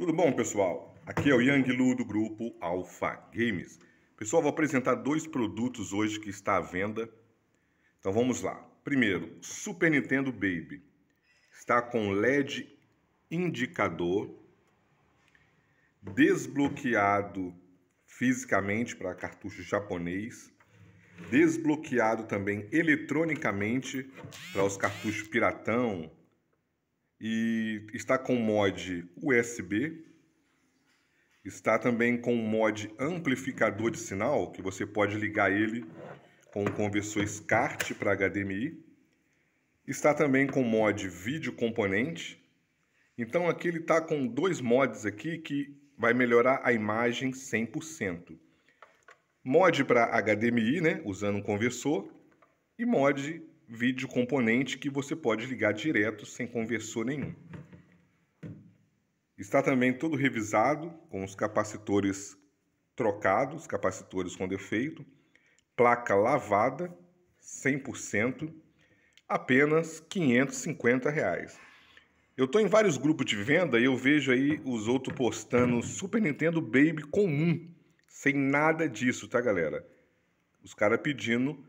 Tudo bom, pessoal? Aqui é o Yang Lu do grupo Alpha Games. Pessoal, vou apresentar dois produtos hoje que está à venda. Então vamos lá. Primeiro, Super Nintendo Baby. Está com LED indicador desbloqueado fisicamente para cartucho japonês, desbloqueado também eletronicamente para os cartuchos piratão, e está com mod USB. Está também com mod amplificador de sinal, que você pode ligar ele com um conversor SCART para HDMI. Está também com mod vídeo componente. Então aqui ele está com dois mods aqui que vai melhorar a imagem 100%. Mod para HDMI, né, usando um conversor, e mod vídeo componente que você pode ligar direto sem conversor nenhum. Está também todo revisado, com os capacitores trocados, capacitores com defeito, placa lavada, 100%, apenas R$ 550. Reais. Eu estou em vários grupos de venda e eu vejo aí os outros postando Super Nintendo Baby comum, sem nada disso, tá galera? Os caras pedindo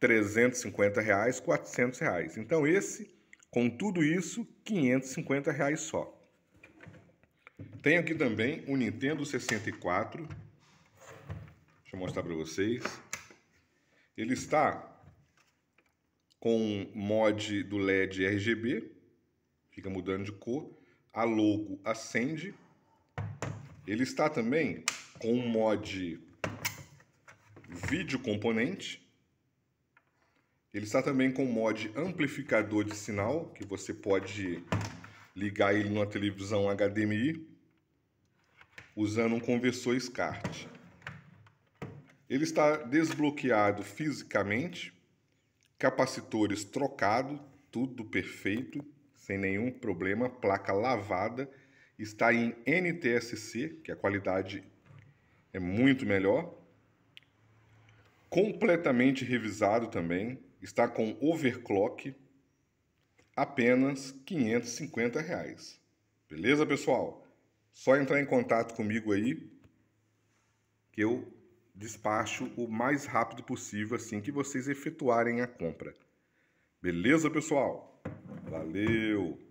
350 reais, 400 reais. Então esse, com tudo isso, 550 reais só. Tenho aqui também o Nintendo 64. Deixa eu mostrar para vocês. Ele está com mod do LED RGB, fica mudando de cor, a logo acende. Ele está também com um mod vídeo componente, ele está também com o mod amplificador de sinal, que você pode ligar ele numa televisão HDMI usando um conversor SCART. Ele está desbloqueado fisicamente, capacitores trocado, tudo perfeito, sem nenhum problema, placa lavada, está em NTSC, que a qualidade é muito melhor. Completamente revisado também, está com overclock apenas 550 reais. Beleza, pessoal? Só entrar em contato comigo aí que eu despacho o mais rápido possível assim que vocês efetuarem a compra. Beleza, pessoal? Valeu!